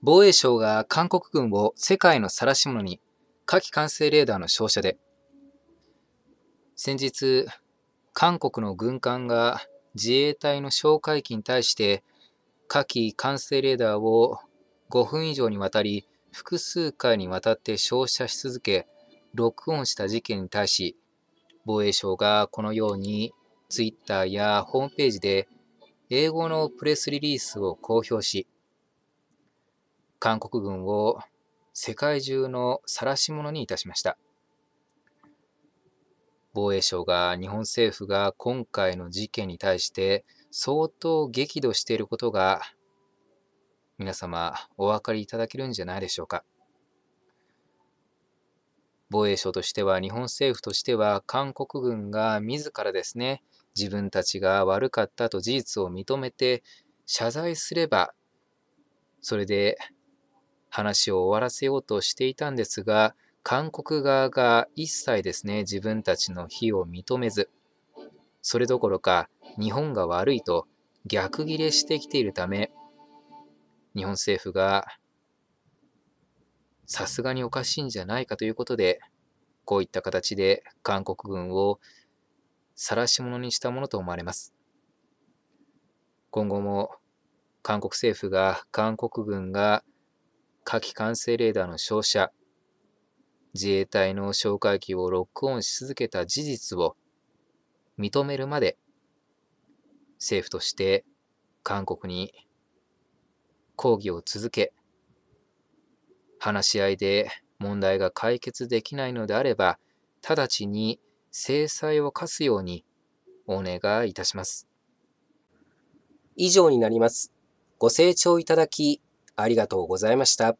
防衛省が韓国軍を世界の晒し者に火器管制レーダーの照射で先日韓国の軍艦が自衛隊の哨戒機に対して火器管制レーダーを5分以上にわたり複数回にわたって照射し続けロックオンした事件に対し防衛省がこのようにツイッターやホームページで英語のプレスリリースを公表し韓国軍を世界中の晒し者にいたしました。防衛省が日本政府が今回の事件に対して相当激怒していることが皆様お分かりいただけるんじゃないでしょうか。防衛省としては日本政府としては韓国軍が自らですね自分たちが悪かったと事実を認めて謝罪すればそれで話を終わらせようとしていたんですが、韓国側が一切ですね、自分たちの非を認めず、それどころか日本が悪いと逆ギレしてきているため、日本政府がさすがにおかしいんじゃないかということで、こういった形で韓国軍を晒し者にしたものと思われます。今後も韓国政府が韓国軍が火器管制レーダーの照射、自衛隊の哨戒機をロックオンし続けた事実を認めるまで、政府として韓国に抗議を続け、話し合いで問題が解決できないのであれば、直ちに制裁を科すようにお願いいたします。以上になります。ご清聴いただきありがとうございました。